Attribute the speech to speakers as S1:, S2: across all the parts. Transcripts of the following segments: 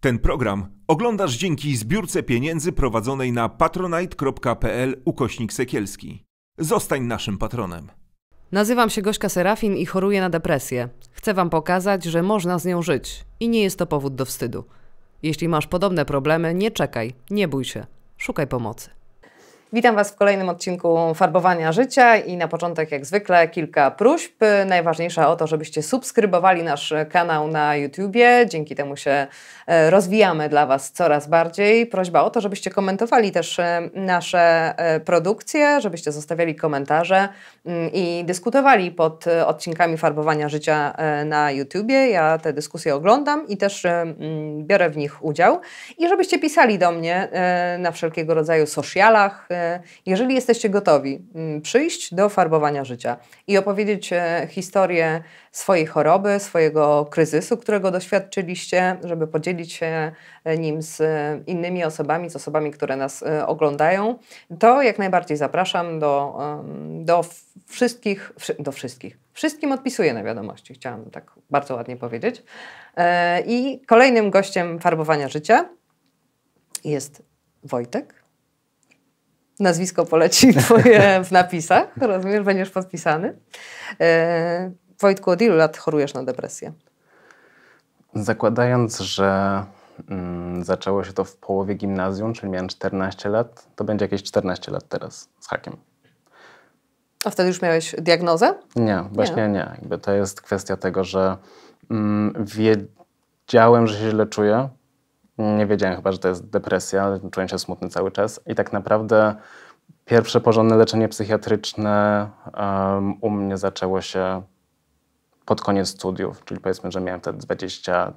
S1: Ten program oglądasz dzięki zbiórce pieniędzy prowadzonej na patronite.pl ukośnik sekielski. Zostań naszym patronem. Nazywam się Gośka Serafin i choruję na depresję. Chcę Wam pokazać, że można z nią żyć i nie jest to powód do wstydu. Jeśli masz podobne problemy, nie czekaj, nie bój się, szukaj pomocy. Witam Was w kolejnym odcinku Farbowania Życia i na początek, jak zwykle, kilka próśb. Najważniejsza o to, żebyście subskrybowali nasz kanał na YouTubie. Dzięki temu się e, rozwijamy dla Was coraz bardziej. Prośba o to, żebyście komentowali też e, nasze e, produkcje, żebyście zostawiali komentarze mm, i dyskutowali pod odcinkami Farbowania Życia na YouTubie. Ja te dyskusje oglądam i też mm, biorę w nich udział. I żebyście pisali do mnie na wszelkiego rodzaju socialach, E, jeżeli jesteście gotowi mm, przyjść do farbowania życia i opowiedzieć e, historię swojej choroby, swojego kryzysu, którego doświadczyliście, żeby podzielić się e, nim z innymi osobami, z osobami, które nas oglądają, to jak najbardziej zapraszam do, do wszystkich, do wszystkich. Wszystkim odpisuję na wiadomości, chciałam tak bardzo ładnie powiedzieć. I kolejnym gościem farbowania życia jest Wojtek nazwisko poleci twoje w napisach, rozumiesz, będziesz podpisany. E, Wojtku, od ilu lat chorujesz na depresję?
S2: Zakładając, że mm, zaczęło się to w połowie gimnazjum, czyli miałem 14 lat, to będzie jakieś 14 lat teraz z hakiem.
S1: A wtedy już miałeś diagnozę?
S2: Nie, właśnie nie. nie. Jakby to jest kwestia tego, że mm, wiedziałem, że się źle czuję, nie wiedziałem chyba, że to jest depresja, czułem się smutny cały czas i tak naprawdę pierwsze porządne leczenie psychiatryczne um, u mnie zaczęło się pod koniec studiów, czyli powiedzmy, że miałem te 23-4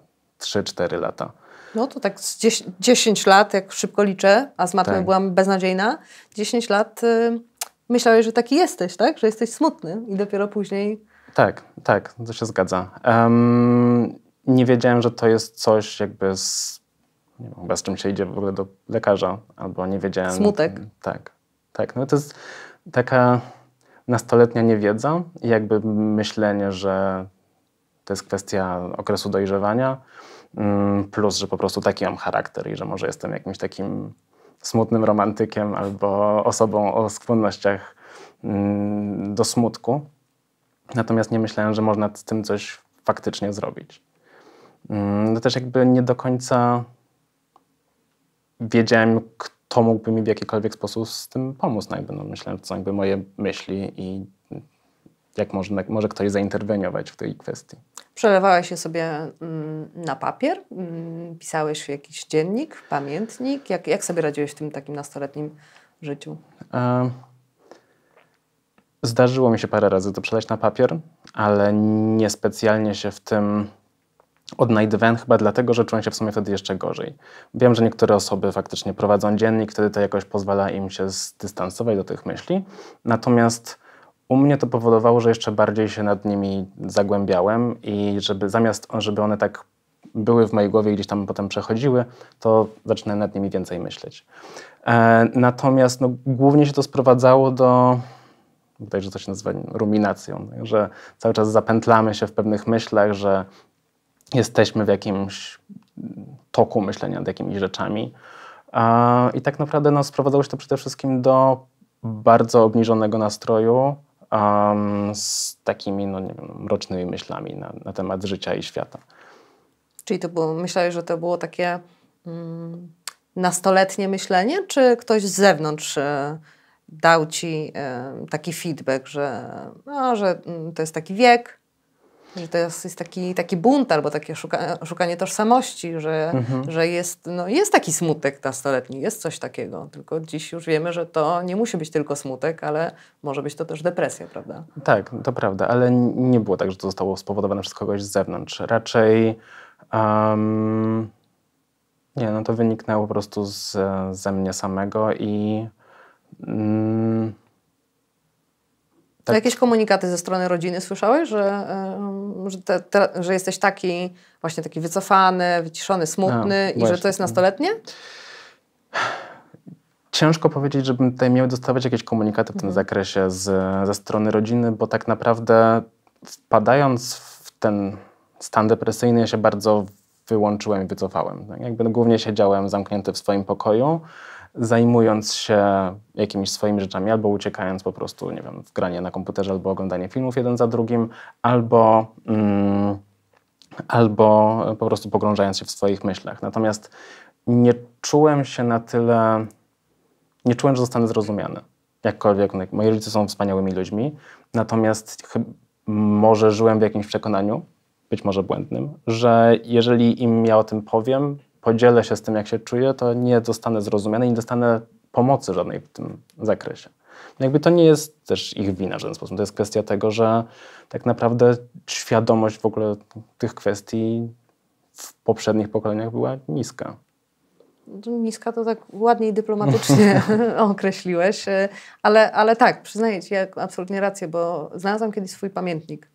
S2: lata.
S1: No to tak 10, 10, lat, jak szybko liczę, a z matmy tak. byłam beznadziejna, 10 lat y, myślałeś, że taki jesteś, tak? Że jesteś smutny i dopiero później...
S2: Tak, tak, to się zgadza. Um, nie wiedziałem, że to jest coś jakby z nie wiem, chyba z czym się idzie w ogóle do lekarza, albo nie wiedziałem. Smutek. Tak, tak. No to jest taka nastoletnia niewiedza i jakby myślenie, że to jest kwestia okresu dojrzewania, mm, plus, że po prostu taki mam charakter i że może jestem jakimś takim smutnym romantykiem albo osobą o skłonnościach mm, do smutku. Natomiast nie myślałem, że można z tym coś faktycznie zrobić. To mm, no też jakby nie do końca wiedziałem, kto mógłby mi w jakikolwiek sposób z tym pomóc. No jakby, no, myślałem, co jakby moje myśli i jak może, może ktoś zainterweniować w tej kwestii.
S1: Przelewałeś się sobie mm, na papier? Mm, pisałeś jakiś dziennik, pamiętnik? Jak, jak sobie radziłeś w tym takim nastoletnim życiu?
S2: Zdarzyło mi się parę razy to przeleć na papier, ale niespecjalnie się w tym odnajdywałem chyba dlatego, że czułem się w sumie wtedy jeszcze gorzej. Wiem, że niektóre osoby faktycznie prowadzą dziennik, wtedy to jakoś pozwala im się zdystansować do tych myśli. Natomiast u mnie to powodowało, że jeszcze bardziej się nad nimi zagłębiałem i żeby zamiast, żeby one tak były w mojej głowie i gdzieś tam potem przechodziły, to zaczynałem nad nimi więcej myśleć. E, natomiast no, głównie się to sprowadzało do że to się nazywa ruminacją, że cały czas zapętlamy się w pewnych myślach, że jesteśmy w jakimś toku myślenia nad jakimiś rzeczami. I tak naprawdę no, sprowadzało się to przede wszystkim do bardzo obniżonego nastroju um, z takimi no, nie wiem, mrocznymi myślami na, na, temat życia i świata.
S1: Czyli to było, myślałeś, że to było takie mm, nastoletnie myślenie, czy ktoś z zewnątrz y, dał ci y, taki feedback, że, no, że y, to jest taki wiek, że to jest taki, taki bunt albo takie szuka, szukanie tożsamości, że, mhm. że jest, no, jest taki smutek nastoletni, jest coś takiego. Tylko dziś już wiemy, że to nie musi być tylko smutek, ale może być to też depresja, prawda?
S2: Tak, to prawda, ale nie było tak, że to zostało spowodowane przez kogoś z zewnątrz. Raczej um, nie, no to wyniknęło po prostu z, ze mnie samego i mm, tak.
S1: Jakieś komunikaty ze strony rodziny słyszałeś, że, że, te, te, że jesteś taki właśnie taki wycofany, wyciszony, smutny i właśnie. że to jest nastoletnie?
S2: Ciężko powiedzieć, żebym tutaj miał dostawać jakieś komunikaty w tym mhm. zakresie z, ze strony rodziny, bo tak naprawdę wpadając w ten stan depresyjny, ja się bardzo wyłączyłem i wycofałem. Tak, jakby głównie siedziałem zamknięty w swoim pokoju, zajmując się jakimiś swoimi rzeczami, albo uciekając po prostu, nie wiem, w granie na komputerze, albo oglądanie filmów jeden za drugim, albo, mm, albo po prostu pogrążając się w swoich myślach. Natomiast nie czułem się na tyle, nie czułem, że zostanę zrozumiany. Jakkolwiek, no, moi rodzice są wspaniałymi ludźmi, natomiast może żyłem w jakimś przekonaniu, być może błędnym, że jeżeli im ja o tym powiem, podzielę się z tym, jak się czuję, to nie zostanę zrozumiany i nie dostanę pomocy żadnej w tym zakresie. Jakby to nie jest też ich wina w żaden sposób. To jest kwestia tego, że tak naprawdę świadomość w ogóle tych kwestii w poprzednich pokoleniach była niska.
S1: Niska to tak ładniej dyplomatycznie określiłeś, e, ale, ale tak, przyznaję Ci ja absolutnie rację, bo znalazłam kiedyś swój pamiętnik,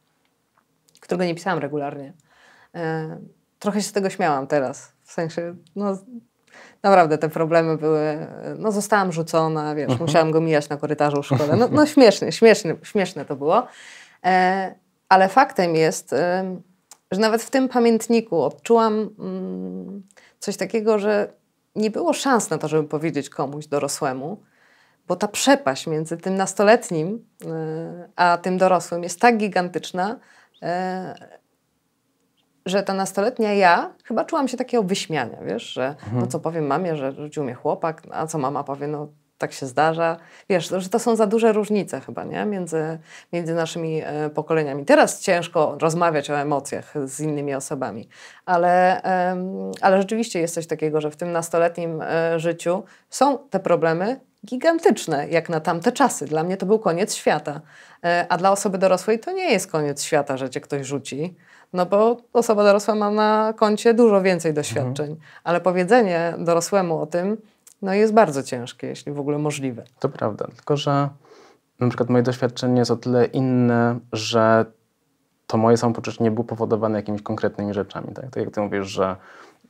S1: którego nie pisałam regularnie. E, trochę się z tego śmiałam teraz, w sensie, no naprawdę te problemy były, no zostałam rzucona, wiesz, mhm. musiałam go mijać na korytarzu w szkole. No, no śmiesznie, śmieszne to było. E, ale faktem jest, e, że nawet w tym pamiętniku odczułam mm, coś takiego, że nie było szans na to, żeby powiedzieć komuś dorosłemu, bo ta przepaść między tym nastoletnim e, a tym dorosłym jest tak gigantyczna, e, że ta nastoletnia ja chyba czułam się takiego wyśmiania, wiesz, że no mhm. no co powiem mamie, że rzucił mnie chłopak, a co mama powie, no tak się zdarza. Wiesz, że to są za duże różnice chyba, nie? Między, między naszymi e, pokoleniami. Teraz ciężko rozmawiać o emocjach z innymi osobami, ale, ale rzeczywiście jest coś takiego, że w tym nastoletnim e, życiu są te problemy gigantyczne, jak na tamte czasy. Dla mnie to był koniec świata. E, a dla osoby dorosłej to nie jest koniec świata, że cię ktoś rzuci no bo osoba dorosła ma na koncie dużo więcej mhm. doświadczeń, mhm. ale powiedzenie dorosłemu o tym no jest bardzo ciężkie, jeśli w ogóle możliwe.
S2: To prawda, tylko że na przykład moje doświadczenie jest o tyle inne, że to moje samopoczucie nie było powodowane jakimiś konkretnymi rzeczami. Tak, tak jak ty mówisz, że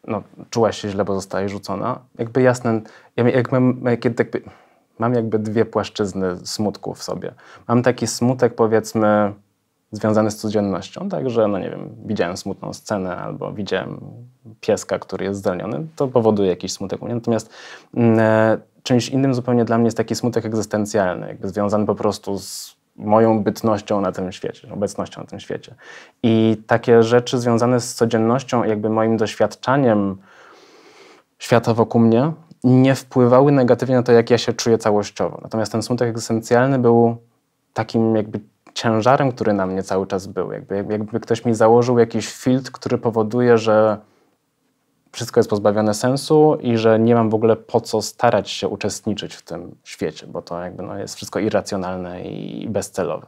S2: no, czułaś się źle, bo zostałaś rzucona. Jakby jasne, ja, jak mam, kiedy, jakby, mam jakby dwie płaszczyzny smutku w sobie. Mam taki smutek, powiedzmy, związany z codziennością, także, no nie wiem, widziałem smutną scenę albo widziałem pieska, który jest zdalniony, to powoduje jakiś smutek u mnie. Natomiast mm, e, czymś innym zupełnie dla mnie jest taki smutek egzystencjalny, jakby związany po prostu z moją bytnością na tym świecie, obecnością na tym świecie. I takie rzeczy związane z codziennością, jakby moim doświadczaniem świata wokół mnie, nie wpływały negatywnie na to, jak ja się czuję całościowo. Natomiast ten smutek egzystencjalny był takim jakby ciężarem, który na mnie cały czas był. Jakby, jakby ktoś mi założył jakiś filtr, który powoduje, że wszystko jest pozbawione sensu i że nie mam w ogóle po co starać się uczestniczyć w tym świecie, bo to jakby no, jest wszystko irracjonalne i bezcelowe.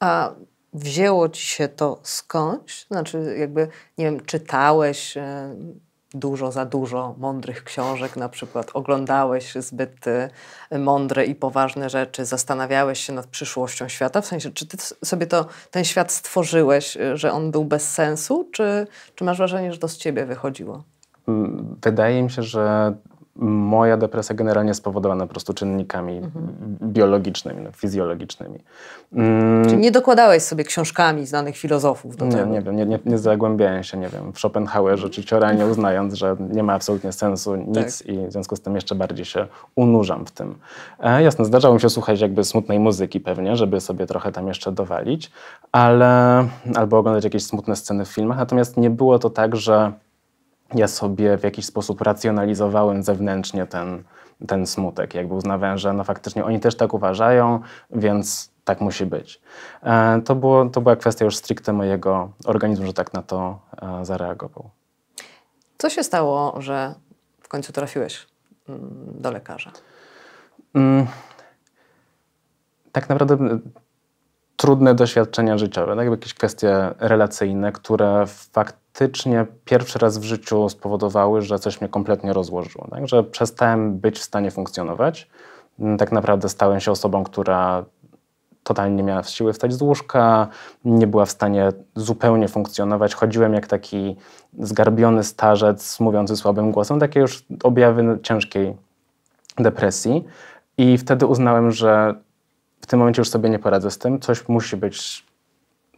S1: A wzięło ci się to skądś? Znaczy, jakby, nie wiem, czytałeś. Y dużo, za dużo mądrych książek, na przykład oglądałeś zbyt y, mądre i poważne rzeczy, zastanawiałeś się nad przyszłością świata, w sensie, czy ty sobie to, ten świat stworzyłeś, y, że on był bez sensu, czy, czy masz wrażenie, że to z ciebie wychodziło?
S2: Mm, wydaje mi się, że moja depresja generalnie spowodowana po prostu czynnikami mhm. biologicznymi, no, fizjologicznymi. Mm. Czyli nie
S1: dokładałeś sobie książkami znanych filozofów do nie, tego? Nie,
S2: wiem, nie, nie, nie zagłębiałem się, nie wiem, w Schopenhauerze czy Cioranie, uznając, że nie ma absolutnie sensu nic tak. i w związku z tym jeszcze bardziej się unurzam w tym. E, jasne, zdarzało mi się słuchać jakby smutnej muzyki pewnie, żeby sobie trochę tam jeszcze dowalić, ale albo oglądać jakieś smutne sceny w filmach, natomiast nie było to tak, że ja sobie w jakiś sposób racjonalizowałem zewnętrznie ten, ten smutek. Jakby uznawałem, że no faktycznie oni też tak uważają, więc tak musi być. E, to, było, to była kwestia już stricte mojego organizmu, że tak na to e, zareagował.
S1: Co się stało, że w końcu trafiłeś mm, do lekarza?
S2: Mm, tak naprawdę mm, trudne doświadczenia życiowe, tak? jakieś kwestie relacyjne, które fakt pierwszy raz w życiu spowodowały, że coś mnie kompletnie rozłożyło, tak? że przestałem być w stanie funkcjonować. Mm, tak naprawdę stałem się osobą, która totalnie nie miała siły wstać z łóżka, nie była w stanie zupełnie funkcjonować. Chodziłem jak taki zgarbiony starzec mówiący słabym głosem, takie już objawy ciężkiej depresji. I wtedy uznałem, że w tym momencie już sobie nie poradzę z tym, coś musi być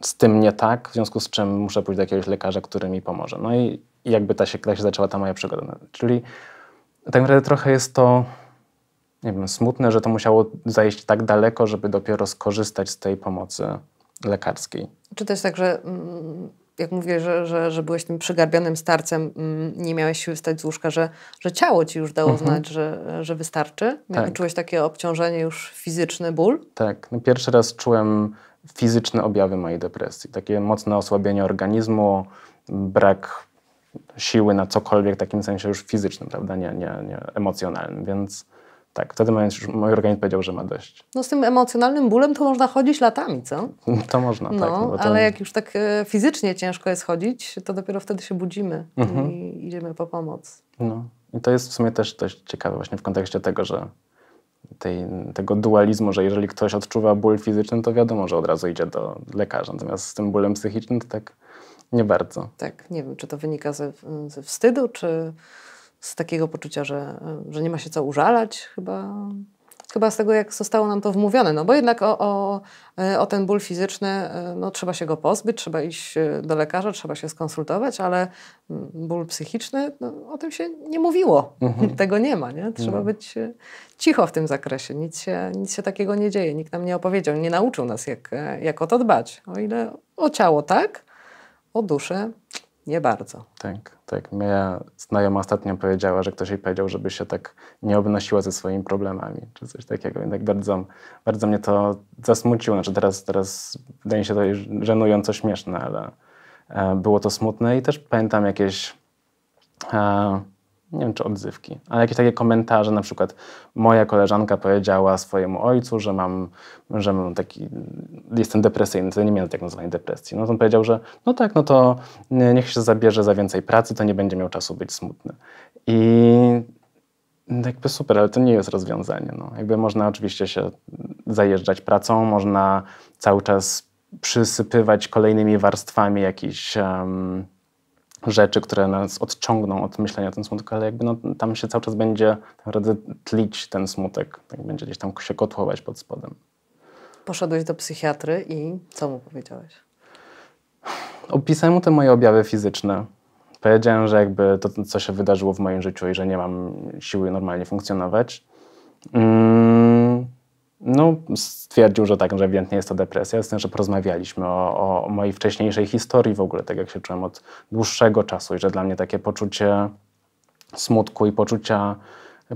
S2: z tym nie tak, w związku z czym muszę pójść do jakiegoś lekarza, który mi pomoże. No i jakby ta się, ta się zaczęła ta moja przygoda. No, czyli tak naprawdę trochę jest to, nie wiem, smutne, że to musiało zajść tak daleko, żeby dopiero skorzystać z tej pomocy lekarskiej.
S1: Czy to jest tak, że mm, jak mówię, że, że, że byłeś tym przygarbionym starcem, mm, nie miałeś siły wstać z łóżka, że, że ciało ci już dało mhm. znać, że, że wystarczy? Jak tak. czułeś takie obciążenie, już fizyczny ból?
S2: Tak. No pierwszy raz czułem fizyczne objawy mojej depresji. Takie mocne osłabienie organizmu, brak siły na cokolwiek w takim sensie już fizycznym, prawda, nie, nie, nie emocjonalnym, więc tak, wtedy mój organizm powiedział, że ma dość.
S1: No z tym emocjonalnym bólem to można chodzić latami, co?
S2: To można, no, tak. No, no ale to... jak
S1: już tak e, fizycznie ciężko jest chodzić, to dopiero wtedy się budzimy mhm. i idziemy po pomoc.
S2: No i to jest w sumie też dość ciekawe właśnie w kontekście tego, że tej, tego dualizmu, że jeżeli ktoś odczuwa ból fizyczny, to wiadomo, że od razu idzie do lekarza. Natomiast z tym bólem psychicznym to tak nie bardzo. Tak,
S1: nie wiem, czy to wynika ze, ze wstydu, czy z takiego poczucia, że, że nie ma się co użalać chyba chyba z tego, jak zostało nam to wmówione, no bo jednak o, o, o ten ból fizyczny, e, no trzeba się go pozbyć, trzeba iść e, do lekarza, trzeba się skonsultować, ale mm, ból psychiczny, no, o tym się nie mówiło. Mhm. Tego nie ma, nie? Trzeba no. być e, cicho w tym zakresie, nic się, nic się takiego nie dzieje, nikt nam nie opowiedział, nie nauczył nas, jak, jak o to dbać. O ile o ciało tak, o duszę nie bardzo. Tak,
S2: tak. Moja znajoma ostatnio powiedziała, że ktoś jej powiedział, żeby się tak nie obnosiła ze swoimi problemami, czy coś takiego. Jednak bardzo, bardzo mnie to zasmuciło. Znaczy teraz, teraz wydaje mi się to żenująco śmieszne, ale e, było to smutne i też pamiętam jakieś... E, nie wiem czy odzywki, ale jakieś takie komentarze, na przykład moja koleżanka powiedziała swojemu ojcu, że mam, że mam taki, jestem depresyjny, to nie miałem tak nazwanej depresji. No to on powiedział, że no tak, no to niech się zabierze za więcej pracy, to nie będzie miał czasu być smutny. I jakby super, ale to nie jest rozwiązanie. No. Jakby można oczywiście się zajeżdżać pracą, można cały czas przysypywać kolejnymi warstwami jakichś um, rzeczy, które nas odciągną od myślenia o tym smutku, ale jakby no, tam się cały czas będzie tak naprawdę tlić ten smutek, tak będzie gdzieś tam się kotłować pod spodem.
S1: Poszedłeś do psychiatry i co mu powiedziałeś?
S2: Opisałem mu te moje objawy fizyczne. Powiedziałem, że jakby to, co się wydarzyło w moim życiu i że nie mam siły normalnie funkcjonować. Mm no, stwierdził, że tak, że ewidentnie jest to depresja, z tym, że porozmawialiśmy o, o mojej wcześniejszej historii w ogóle, tak jak się czułem od dłuższego czasu i że dla mnie takie poczucie smutku i poczucia,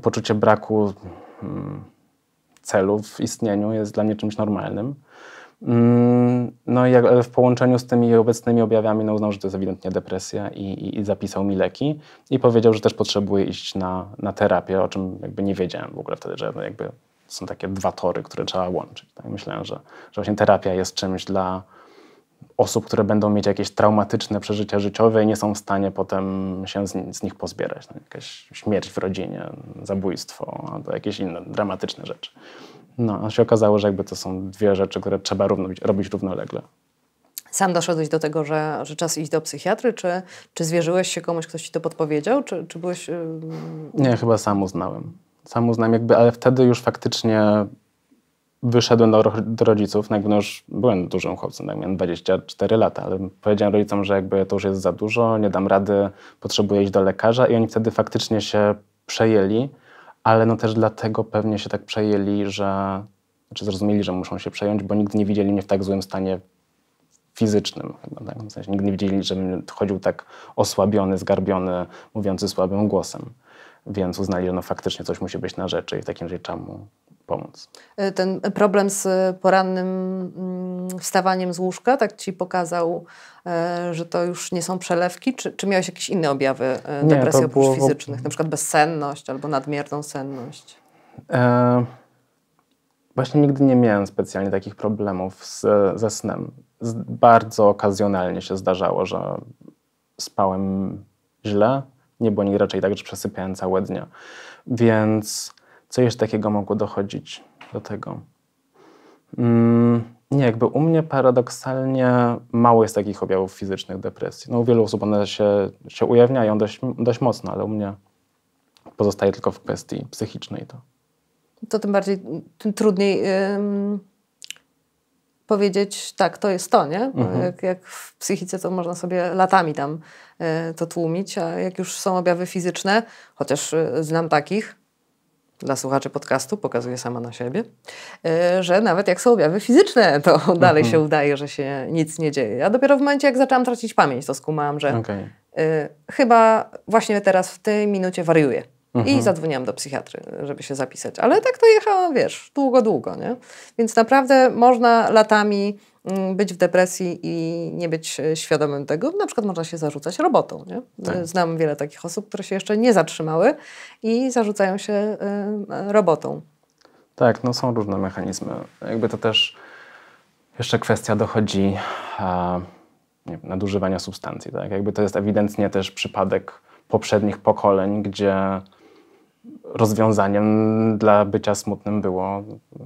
S2: poczucie braku hmm, celu w istnieniu jest dla mnie czymś normalnym. Mm, no i w połączeniu z tymi obecnymi objawami no uznał, że to jest ewidentnie depresja i, i, i, zapisał mi leki i powiedział, że też potrzebuje iść na, na terapię, o czym jakby nie wiedziałem w ogóle wtedy, że jakby są takie dwa tory, które trzeba łączyć. Tak? Myślę, że, że właśnie terapia jest czymś dla osób, które będą mieć jakieś traumatyczne przeżycia życiowe i nie są w stanie potem się z, z nich pozbierać. No, jakaś śmierć w rodzinie, zabójstwo albo jakieś inne dramatyczne rzeczy. No, a się okazało, że jakby to są dwie rzeczy, które trzeba równo, robić równolegle.
S1: Sam doszedłeś do tego, że, że czas iść do psychiatry? Czy, czy zwierzyłeś się komuś, ktoś ci to podpowiedział? Czy, czy byłeś... Yy... Nie,
S2: chyba sam uznałem sam uznałem jakby, ale wtedy już faktycznie wyszedłem do, do rodziców, no jakby no już byłem dużym chłopcem, tak, miałem 24 lata, ale powiedziałem rodzicom, że jakby to już jest za dużo, nie dam rady, potrzebuję iść do lekarza i oni wtedy faktycznie się przejęli, ale no też dlatego pewnie się tak przejęli, że, znaczy zrozumieli, że muszą się przejąć, bo nigdy nie widzieli mnie w tak złym stanie fizycznym. Chyba, tak, no tak? W sensie nigdy nie widzieli, żebym chodził tak osłabiony, zgarbiony, mówiący słabym głosem więc uznali, że no faktycznie coś musi być na rzeczy i w takim razie trzeba mu pomóc.
S1: E, ten problem z porannym mm, wstawaniem z łóżka, tak ci pokazał, e, że to już nie są przelewki? Czy, czy miałeś jakieś inne objawy e, depresji nie, oprócz fizycznych, na przykład bezsenność albo nadmierną senność?
S2: E... Właśnie nigdy nie miałem specjalnie takich problemów z, ze snem. Z, bardzo okazjonalnie się zdarzało, że spałem źle, nie było nigdy raczej tak, że przesypiałem całe dnia. Więc co jeszcze takiego mogło dochodzić do tego? Mm, nie, jakby u mnie paradoksalnie mało jest takich objawów fizycznych depresji. No, u wielu osób one się, się ujawniają dość, dość mocno, ale u mnie pozostaje tylko w kwestii psychicznej to.
S1: To tym bardziej, tym trudniej. Yy powiedzieć, tak, to jest to, nie? Mhm. Jak, jak, w psychice to można sobie latami tam e, to tłumić, a jak już są objawy fizyczne, chociaż e, znam takich, dla słuchaczy podcastu, pokazuję sama na siebie, e, że nawet jak są objawy fizyczne, to mhm. dalej się mhm. udaje, że się nic nie dzieje. A dopiero w momencie, jak zaczęłam tracić pamięć, to skumałam, że okay. chyba właśnie teraz w tej minucie wariuję.
S2: I mhm. zadzwoniłam
S1: do psychiatry, żeby się zapisać. Ale tak to jechałam, wiesz, długo, długo, nie? Więc naprawdę można latami mm, być w depresji i nie być e, świadomym tego. Na przykład można się zarzucać robotą. Nie? Tak. E, znam wiele takich osób, które się jeszcze nie zatrzymały i zarzucają się e, robotą.
S2: Tak, no są różne mechanizmy. Jakby to też jeszcze kwestia dochodzi a, nie, nadużywania substancji. Tak? Jakby to jest ewidentnie też przypadek poprzednich pokoleń, gdzie rozwiązaniem dla bycia smutnym było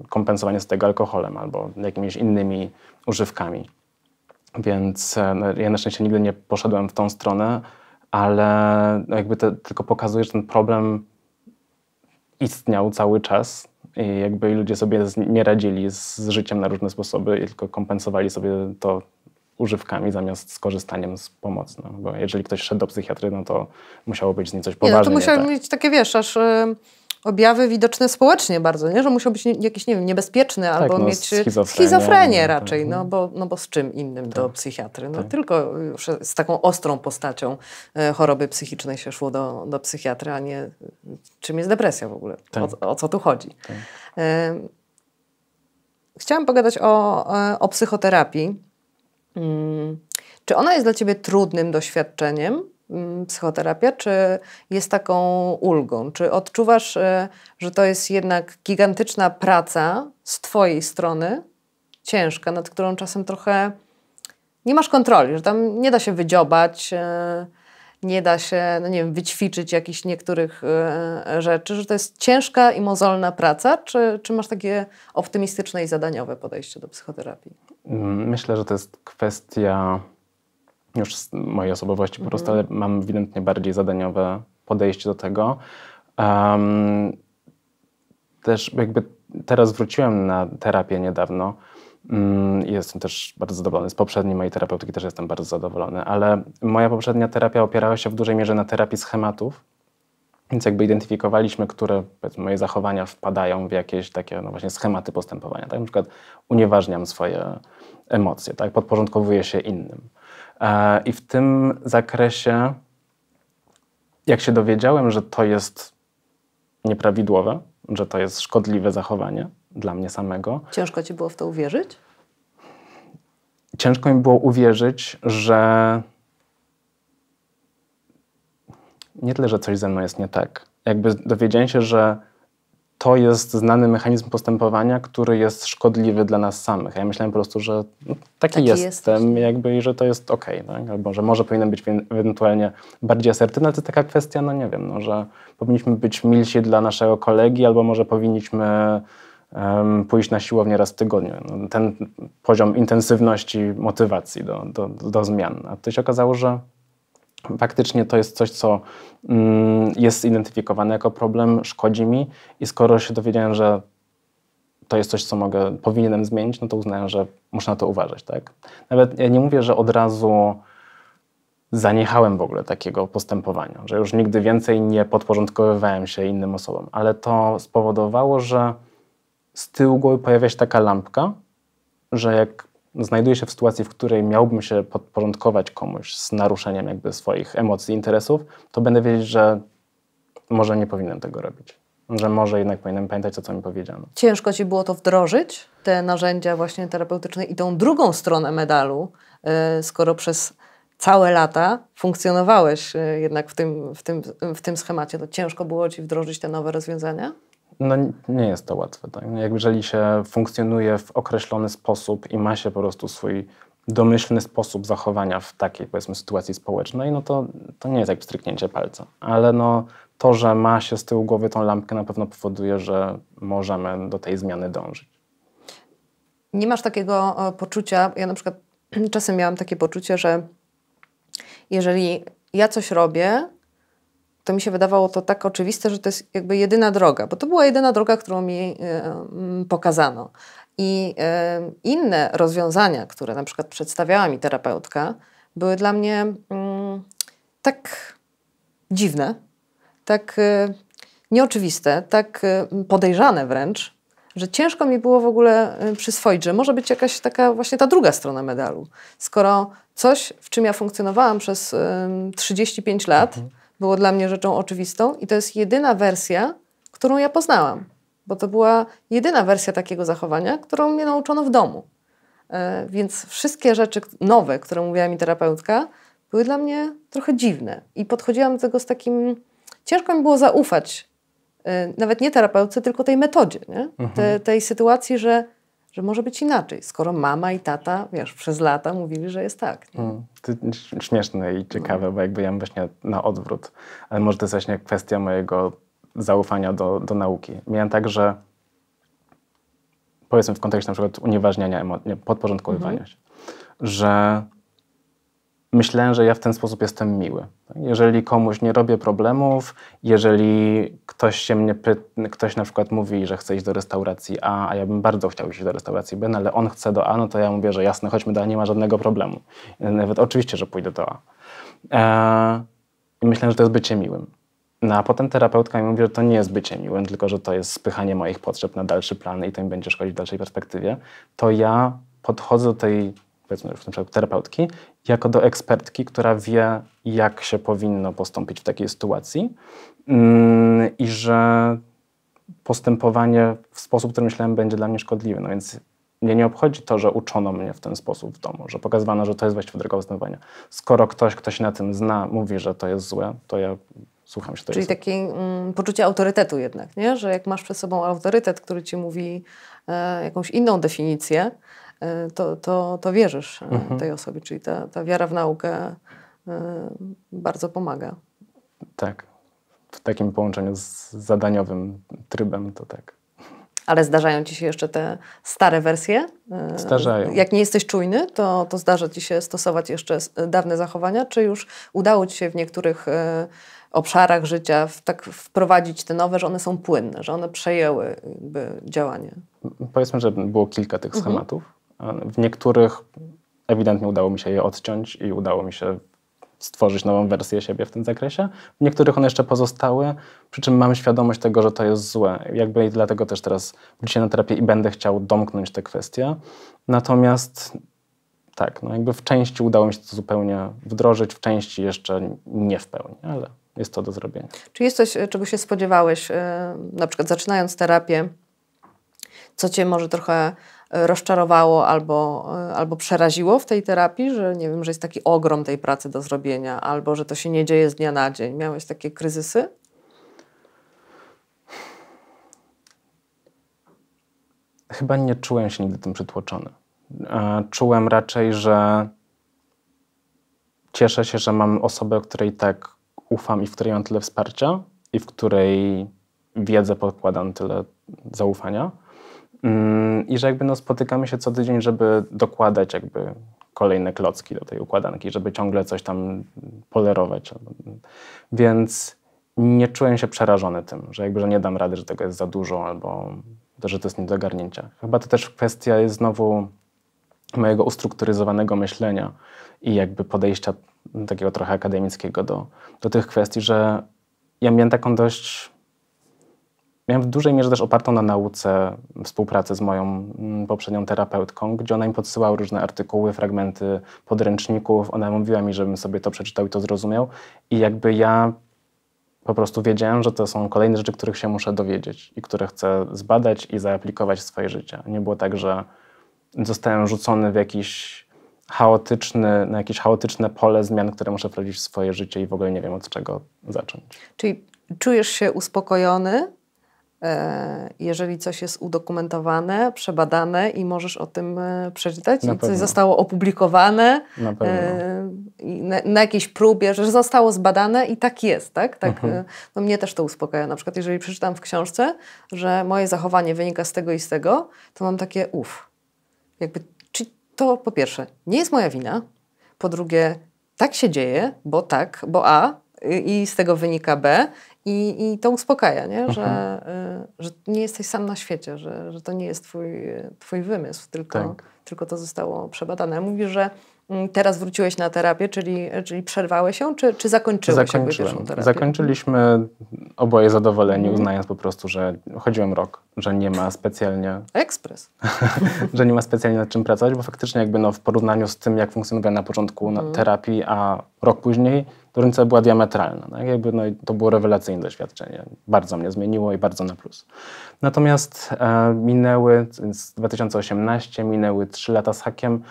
S2: kompensowanie z tego alkoholem albo jakimiś innymi używkami. Więc e, ja na szczęście nigdy nie poszedłem w tą stronę, ale jakby to tylko pokazuje, że ten problem istniał cały czas i jakby ludzie sobie nie radzili z życiem na różne sposoby, tylko kompensowali sobie to używkami zamiast skorzystaniem z pomocy. No, bo jeżeli ktoś szedł do psychiatry, no to musiało być z nim coś poważnego. no to musiał tak.
S1: mieć takie, wiesz, aż... objawy widoczne społecznie bardzo, nie? że musiał być jakiś, nie wiem, niebezpieczny tak, albo no, mieć e, schizofrenię, schizofrenię no, raczej, tak, no, bo, no bo z czym innym tak, do psychiatry? No tak. tylko już z taką ostrą postacią e, choroby psychicznej się szło do, do psychiatry, a nie e, czym jest depresja w ogóle, tak. o, o, co tu chodzi. Tak. Chciałam pogadać o, o psychoterapii Mm. Czy ona jest dla ciebie trudnym doświadczeniem, mm, psychoterapia, czy jest taką ulgą? Czy odczuwasz, e, że to jest jednak gigantyczna praca z twojej strony, ciężka, nad którą czasem trochę nie masz kontroli, że tam nie da się wydziobać? E, nie da się, no nie wiem, wyćwiczyć jakichś niektórych e, rzeczy, że to jest ciężka i mozolna praca? Czy, czy masz takie optymistyczne i zadaniowe podejście do psychoterapii?
S2: Myślę, że to jest kwestia już mojej osobowości po mhm. prostu, ale mam ewidentnie bardziej zadaniowe podejście do tego. Um, też jakby teraz wróciłem na terapię niedawno Mm, jestem też bardzo zadowolony z poprzedniej mojej terapeutyki, też jestem bardzo zadowolony, ale moja poprzednia terapia opierała się w dużej mierze na terapii schematów, więc jakby identyfikowaliśmy, które moje zachowania wpadają w jakieś takie no właśnie schematy postępowania. Tak? Na przykład unieważniam swoje emocje, tak? podporządkowuję się innym. E, I w tym zakresie, jak się dowiedziałem, że to jest nieprawidłowe, że to jest szkodliwe zachowanie, dla mnie samego.
S1: Ciężko ci było w to uwierzyć?
S2: Ciężko mi było uwierzyć, że nie tyle, że coś ze mną jest nie tak. Jakby dowiedziałem się, że to jest znany mechanizm postępowania, który jest szkodliwy dla nas samych. Ja myślałem po prostu, że no, taki, taki, jestem tak. jakby i że to jest okej, okay, tak? albo że może powinienem być ewentualnie bardziej asertywny, ale to taka kwestia, no nie wiem, no, że powinniśmy być milsi dla naszego kolegi, albo może powinniśmy pójść na siłownię raz w tygodniu. No, ten poziom intensywności, motywacji do, do, do zmian. A to się okazało, że faktycznie to jest coś, co mm, jest zidentyfikowane jako problem, szkodzi mi i skoro się dowiedziałem, że to jest coś, co mogę, powinienem zmienić, no to uznałem, że muszę na to uważać, tak? Nawet ja nie mówię, że od razu zaniechałem w ogóle takiego postępowania, że już nigdy więcej nie podporządkowywałem się innym osobom, ale to spowodowało, że z tyłu głowy pojawia się taka lampka, że jak znajduję się w sytuacji, w której miałbym się podporządkować komuś z naruszeniem jakby swoich emocji, interesów, to będę wiedzieć, że może nie powinienem tego robić. Że może jednak powinienem pamiętać o co mi powiedziano.
S1: Ciężko ci było to wdrożyć? Te narzędzia właśnie terapeutyczne i tą drugą stronę medalu, y, skoro przez całe lata funkcjonowałeś y, jednak w tym, w tym, w tym schemacie, to ciężko było ci wdrożyć te nowe rozwiązania?
S2: no, nie jest to łatwe. Tak? No, jeżeli się funkcjonuje w określony sposób i ma się po prostu swój domyślny sposób zachowania w takiej, powiedzmy, sytuacji społecznej, no to, to nie jest jak stryknięcie palca. Ale no, to, że ma się z tyłu głowy tą lampkę, na pewno powoduje, że możemy do tej zmiany dążyć.
S1: Nie masz takiego e, poczucia, ja na przykład czasem miałam takie poczucie, że jeżeli ja coś robię, to mi się wydawało to tak oczywiste, że to jest jakby jedyna droga, bo to była jedyna droga, którą mi e, mm, pokazano. I e, inne rozwiązania, które na przykład przedstawiała mi terapeutka, były dla mnie mm, tak dziwne, tak e, nieoczywiste, tak podejrzane wręcz, że ciężko mi było w ogóle przyswoić, że może być jakaś taka właśnie ta druga strona medalu. Skoro coś, w czym ja funkcjonowałam przez 35 lat, mhm było dla mnie rzeczą oczywistą i to jest jedyna wersja, którą ja poznałam, bo to była jedyna wersja takiego zachowania, którą mnie nauczono w domu. E, więc wszystkie rzeczy nowe, które mówiła mi terapeutka, były dla mnie trochę dziwne i podchodziłam do tego z takim. Ciężko mi było zaufać e, nawet nie terapeutce, tylko tej metodzie, nie? Mhm. Te, tej sytuacji, że że może być inaczej, skoro mama i tata, wiesz, przez lata mówili, że jest tak.
S2: Mm, to śmieszne i ciekawe, no. bo jakby ja mam właśnie na odwrót. Ale może to jest właśnie kwestia mojego zaufania do, do nauki. Miałem tak, że powiedzmy w kontekście na przykład unieważniania emocji, podporządkowywania mm -hmm. że myślałem, że ja w ten sposób jestem miły. Jeżeli komuś nie robię problemów, jeżeli ktoś się mnie pyta, ktoś na przykład mówi, że chce iść do restauracji A, a ja bym bardzo chciał iść do restauracji B, no ale on chce do A, no to ja mówię, że jasne, chodźmy do A, nie ma żadnego problemu. Nawet oczywiście, że pójdę do A. Eee, I myślę, że to jest bycie miłym. No a potem terapeutka mi mówi, że to nie jest bycie miłym, tylko że to jest spychanie moich potrzeb na dalszy plan i to mi będzie szkodzić w dalszej perspektywie. To ja podchodzę do tej powiedzmy już w tym przypadku terapeutki, jako do ekspertki, która wie, jak się powinno postąpić w takiej sytuacji mm, i że postępowanie w sposób, który myślałem będzie dla mnie szkodliwy. No więc mnie nie obchodzi to, że uczono mnie w ten sposób w domu, że pokazywano, że to jest właściwe droga postępowania. Skoro ktoś, kto się na tym zna, mówi, że to jest złe, to ja słucham się. tego. Czyli jest...
S1: takie mm, poczucie autorytetu jednak, nie? że jak masz przed sobą autorytet, który ci mówi e, jakąś inną definicję, Y, to, to, to wierzysz y, mhm. tej osobie. Czyli ta, ta wiara w naukę y, bardzo pomaga.
S2: Tak. W takim połączeniu z zadaniowym trybem to tak.
S1: Ale zdarzają ci się jeszcze te stare wersje? Zdarzają. Jak nie jesteś czujny, to, to zdarza ci się stosować jeszcze dawne zachowania? Czy już udało ci się w niektórych obszarach życia w, tak wprowadzić te nowe, że one są płynne, że one przejęły działanie?
S2: Powiedzmy, że było kilka tych mhm. schematów. Mhm w niektórych ewidentnie udało mi się je odciąć i udało mi się stworzyć nową wersję siebie w tym zakresie. W niektórych one jeszcze pozostały, przy czym mam świadomość tego, że to jest złe. Jakby i dlatego też teraz wrócę na terapię i będę chciał domknąć te kwestie. Natomiast tak, no jakby w części udało mi się to zupełnie wdrożyć, w części jeszcze nie w pełni, ale jest to do zrobienia.
S1: Czy jest coś, czego się spodziewałeś, e, na przykład zaczynając terapię, co cię może trochę rozczarowało albo, e, albo przeraziło w tej terapii, że nie wiem, że jest taki ogrom tej pracy do zrobienia, albo że to się nie dzieje z dnia na dzień? Miałeś takie kryzysy?
S2: Chyba nie czułem się nigdy tym przytłoczony. E, czułem raczej, że cieszę się, że mam osobę, której tak ufam i w której mam tyle wsparcia i w której wiedzę podkładam tyle zaufania Mm, I że jakby no spotykamy się co tydzień, żeby dokładać jakby kolejne klocki do tej układanki, żeby ciągle coś tam polerować. Więc nie czułem się przerażony tym, że jakby że nie dam rady, że tego jest za dużo albo że to jest nie do garnięcia. Chyba to też kwestia jest znowu mojego ustrukturyzowanego myślenia i jakby podejścia takiego trochę akademickiego do, do tych kwestii, że ja miałem taką dość miałem w dużej mierze też opartą na nauce współpracę z moją mm, poprzednią terapeutką, gdzie ona mi podsyłała różne artykuły, fragmenty podręczników. Ona mówiła mi, żebym sobie to przeczytał i to zrozumiał. I jakby ja po prostu wiedziałem, że to są kolejne rzeczy, których się muszę dowiedzieć i które chcę zbadać i zaaplikować w swoje życie. Nie było tak, że zostałem rzucony w jakiś chaotyczny, na jakieś chaotyczne pole zmian, które muszę wprowadzić w swoje życie i w ogóle nie wiem od czego zacząć.
S1: Czyli czujesz się uspokojony E, jeżeli coś jest udokumentowane, przebadane i możesz o tym e, przeczytać, i coś zostało opublikowane na, e, na, na, jakiejś próbie, że zostało zbadane i tak jest, tak? tak mhm. no mnie też to uspokaja. Na przykład, jeżeli przeczytam w książce, że moje zachowanie wynika z tego i z tego, to mam takie uff. Jakby, czy to po pierwsze, nie jest moja wina, po drugie, tak się dzieje, bo tak, bo A, i z tego wynika B, i, I to uspokaja, nie? Że, mhm. y, że nie jesteś sam na świecie, że, że to nie jest twój, twój wymysł, tylko, tak. tylko to zostało przebadane. Mówisz, że mm, teraz wróciłeś na terapię, czyli, czyli przerwałeś ją, czy, czy zakończyłeś Zakończyłem. terapię? Zakończyliśmy
S2: oboje zadowoleni, mm. uznając po prostu, że chodziłem rok, że nie ma specjalnie... Ekspres. że nie ma specjalnie nad czym pracować, bo faktycznie jakby no, w porównaniu z tym, jak funkcjonowałem na początku mm. terapii, a rok później to różnica była diametralna. Tak? Jakby, no, to było rewelacyjne doświadczenie. Bardzo mnie zmieniło i bardzo na plus. Natomiast e, minęły, z 2018 minęły 3 lata z hakiem.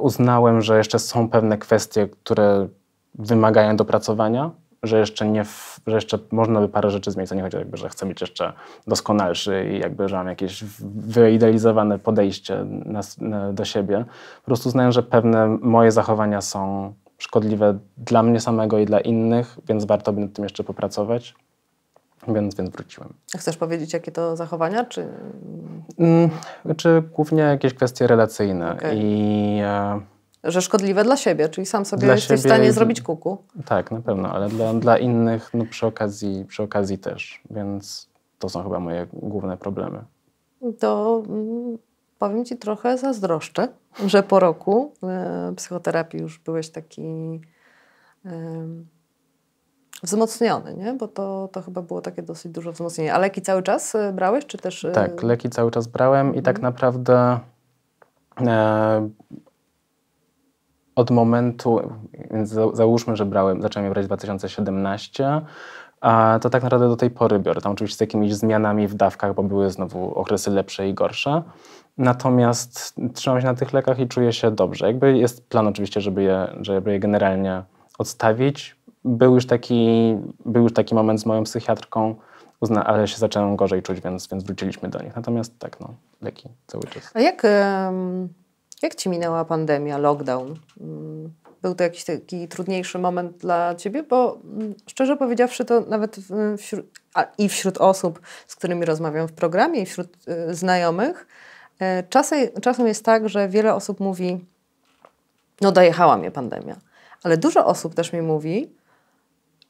S2: Uznałem, że jeszcze są pewne kwestie, które wymagają dopracowania, że jeszcze, nie w, że jeszcze można by parę rzeczy zmienić. a nie chodzi, jakby, że chcę być jeszcze doskonalszy i jakby, że mam jakieś wyidealizowane podejście na, na, do siebie. Po prostu uznałem, że pewne moje zachowania są szkodliwe dla mnie samego i dla innych, więc warto by nad tym jeszcze popracować. Więc, więc wróciłem.
S1: Chcesz powiedzieć, jakie to zachowania? Czy,
S2: mm, czy znaczy, głównie jakieś kwestie relacyjne. Okay. I, e,
S1: Że szkodliwe dla siebie, czyli sam sobie jesteś w stanie zrobić kuku.
S2: Tak, na pewno, ale dla, dla innych no, przy, okazji, przy okazji też. Więc to są chyba moje główne problemy.
S1: To mm, powiem Ci trochę zazdroszczę że po roku e, psychoterapii już byłeś taki e, wzmocniony, nie? Bo to, to chyba było takie dosyć duże wzmocnienie. A leki cały czas e, brałeś, czy też... Tak,
S2: leki cały czas brałem i tak mhm. naprawdę od momentu, więc załóżmy, że brałem, zacząłem je brać w 2017, a to tak naprawdę do tej pory biorę. Tam oczywiście z jakimiś zmianami w dawkach, bo były znowu okresy lepsze i gorsze. Natomiast trzymam się na tych lekach i czuję się dobrze. Jakby jest plan oczywiście, żeby je, żeby je generalnie odstawić. Był już, taki, był już taki moment z moją psychiatrką, uzna, ale się zacząłem gorzej czuć, więc, więc wróciliśmy do nich. Natomiast tak, no, leki cały czas.
S1: A jak, jak ci minęła pandemia, lockdown? Mm, był to jakiś taki trudniejszy moment dla ciebie, bo mm, szczerze powiedziawszy, to nawet wśród, i wśród osób, z którymi rozmawiam w programie, i wśród y, znajomych, E, czasem, czasem jest tak, że wiele osób mówi, no dojechała mnie pandemia, ale dużo osób też mi mówi,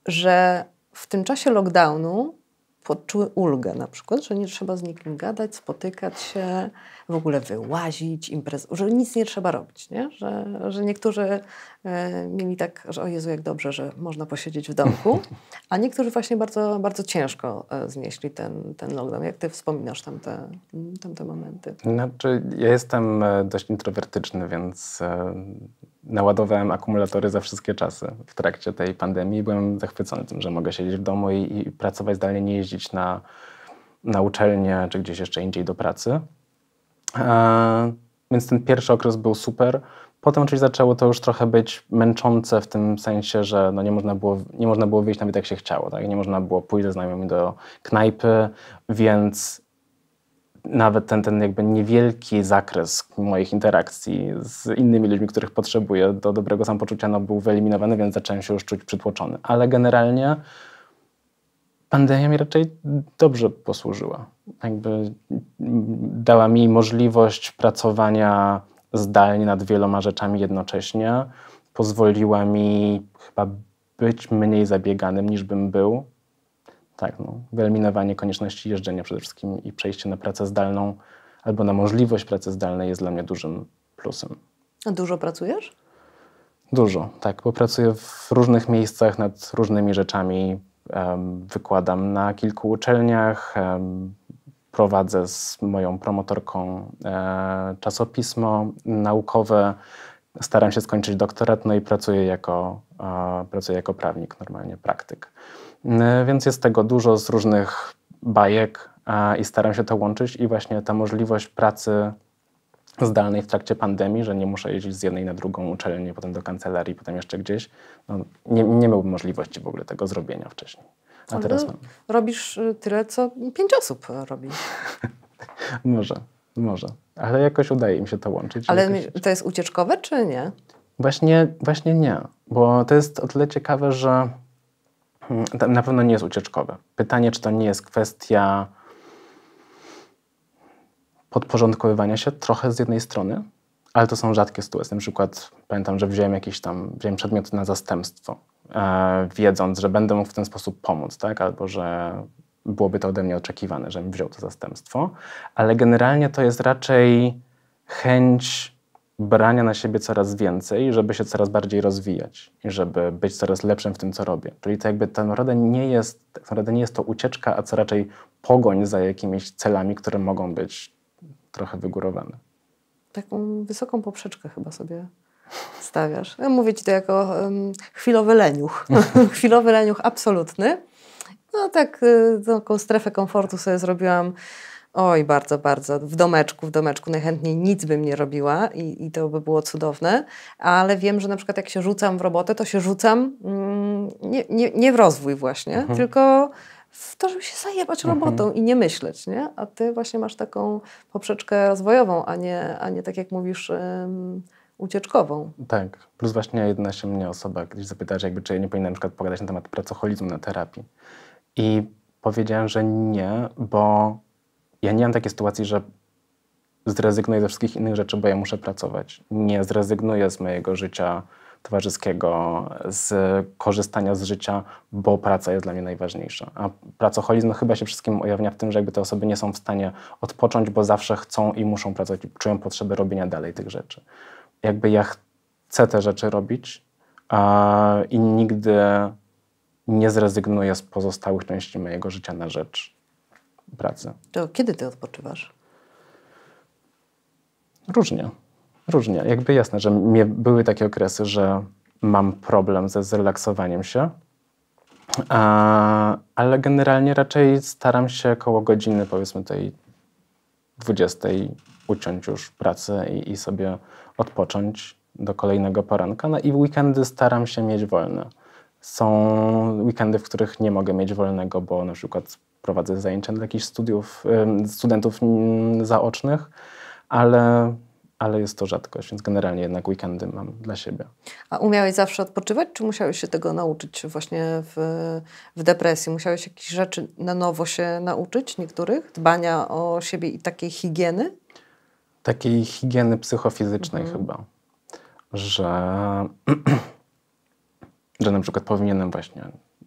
S1: że w tym czasie lockdownu poczuły ulgę na przykład, że nie trzeba z nikim gadać, spotykać się, w ogóle wyłazić, imprez, że nic nie trzeba robić, nie? Że, że niektórzy e, mieli tak, że o Jezu, jak dobrze, że można posiedzieć w domku, a niektórzy właśnie bardzo, bardzo ciężko e, znieśli ten, ten lockdown. Jak ty wspominasz tamte, tamte momenty?
S2: Znaczy, ja jestem e, dość introwertyczny, więc naładowałem akumulatory za wszystkie czasy w trakcie tej pandemii. Byłem zachwycony tym, że mogę siedzieć w domu i, i pracować zdalnie, nie jeździć na, na uczelnię czy gdzieś jeszcze indziej do pracy. E, więc ten pierwszy okres był super. Potem oczywiście zaczęło to już trochę być męczące w tym sensie, że no nie, można było, nie można było wyjść nawet jak się chciało. Tak? Nie można było pójść ze znajomymi do knajpy, więc nawet ten, ten jakby niewielki zakres moich interakcji z innymi ludźmi, których potrzebuję do dobrego samopoczucia, no, był wyeliminowany, więc zacząłem się już czuć przytłoczony. Ale generalnie pandemia mi raczej dobrze posłużyła. Jakby dała mi możliwość pracowania zdalnie nad wieloma rzeczami jednocześnie. Pozwoliła mi chyba być mniej zabieganym niż bym był, tak, no, wyeliminowanie konieczności jeżdżenia przede wszystkim i przejście na pracę zdalną albo na możliwość pracy zdalnej jest dla mnie dużym plusem.
S1: A dużo pracujesz?
S2: Dużo, tak, bo pracuję w różnych miejscach nad różnymi rzeczami. Wykładam na kilku uczelniach, prowadzę z moją promotorką e, czasopismo naukowe, staram się skończyć doktorat, no i pracuję jako, e, pracuję jako prawnik, normalnie praktyk. E, więc jest tego dużo z różnych bajek i staram się to łączyć i właśnie ta możliwość pracy zdalnej w trakcie pandemii, że nie muszę jeździć z jednej na drugą uczelnię, potem do kancelarii, potem jeszcze gdzieś. No, nie, nie miałbym możliwości w ogóle tego zrobienia wcześniej. A teraz mam.
S1: Robisz y, tyle, co pięć osób y, robi.
S2: może, może. Ale jakoś udaje im się to łączyć. Ale jakoś...
S1: to jest ucieczkowe, czy nie?
S2: Właśnie, właśnie nie, bo to jest o tyle ciekawe, że Mm, na pewno nie jest ucieczkowe. Pytanie, czy to nie jest kwestia podporządkowywania się trochę z jednej strony, ale to są rzadkie sytuacje. Na przykład pamiętam, że wziąłem jakiś tam wziąłem przedmioty na zastępstwo, e, wiedząc, że będę mógł w ten sposób pomóc, tak? albo że byłoby to ode mnie oczekiwane, żebym wziął to zastępstwo. Ale generalnie to jest raczej chęć brania na siebie coraz więcej, żeby się coraz bardziej rozwijać i żeby być coraz lepszym w tym, co robię. Czyli to jakby tak naprawdę nie jest, tak naprawdę nie jest to ucieczka, a co raczej pogoń za jakimiś celami, które mogą być trochę wygórowane.
S1: Taką wysoką poprzeczkę chyba sobie stawiasz. Ja mówię ci to jako um, chwilowy leniuch. chwilowy leniuch absolutny. No tak, y, taką strefę komfortu sobie zrobiłam Oj, bardzo, bardzo. W domeczku, w domeczku najchętniej nic bym nie robiła i, i to by było cudowne, ale wiem, że na przykład jak się rzucam w robotę, to się rzucam mm, nie, nie, nie, w rozwój właśnie, mhm. tylko w to, żeby się zajebać mhm. robotą i nie myśleć, nie? A ty właśnie masz taką poprzeczkę rozwojową, a nie, a nie tak jak mówisz... Ym, ucieczkową.
S2: Tak, plus właśnie jedna się mnie osoba kiedyś zapytała, że jakby, czy ja nie powinienem na przykład pogadać na temat pracoholizmu na terapii. I powiedziałem, że nie, bo ja nie mam takiej sytuacji, że zrezygnuję ze wszystkich innych rzeczy, bo ja muszę pracować. Nie zrezygnuję z mojego życia towarzyskiego, z korzystania z życia, bo praca jest dla mnie najważniejsza. A pracoholizm no chyba się wszystkim ujawnia w tym, że jakby te osoby nie są w stanie odpocząć, bo zawsze chcą i muszą pracować i czują potrzebę robienia dalej tych rzeczy. Jakby ja chcę te rzeczy robić a, i nigdy nie zrezygnuję z pozostałych części mojego życia na rzecz pracy.
S1: To kiedy ty odpoczywasz?
S2: Różnie. Różnie. Jakby jasne, że były takie okresy, że mam problem ze zrelaksowaniem się, ale generalnie raczej staram się około godziny, powiedzmy tej 20, uciąć już pracę i, i sobie odpocząć do kolejnego poranka. No i weekendy staram się mieć wolne. Są weekendy, w których nie mogę mieć wolnego, bo na przykład prowadzę zajęcia dla jakichś studiów, studentów mm, zaocznych, ale, ale jest to rzadkość, więc generalnie jednak weekendy mam dla siebie.
S1: A umiałeś zawsze odpoczywać, czy musiałeś się tego nauczyć właśnie w, w depresji? Musiałeś jakieś rzeczy na nowo się nauczyć, niektórych? Dbania o siebie i takiej higieny?
S2: Takiej higieny psychofizycznej mhm. chyba, że że na przykład powinienem właśnie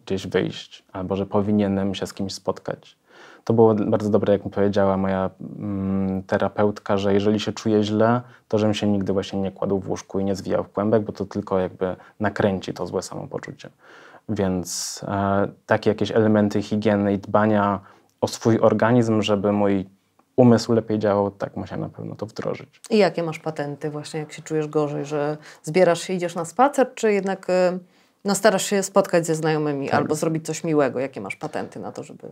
S2: gdzieś wyjść, albo że powinienem się z kimś spotkać. To było bardzo dobre, jak mi powiedziała moja mm, terapeutka, że jeżeli się czuję źle, to żebym się nigdy właśnie nie kładł w łóżku i nie zwijał w kłębek, bo to tylko jakby nakręci to złe samopoczucie. Więc e, takie jakieś elementy higieny i dbania o swój organizm, żeby mój umysł lepiej działał, tak musiałem na pewno to wdrożyć.
S1: I jakie masz patenty właśnie, jak się czujesz gorzej, że zbierasz się, idziesz na spacer, czy jednak... Y no starasz się spotkać ze znajomymi tak. albo zrobić coś miłego. Jakie masz patenty na to, żeby...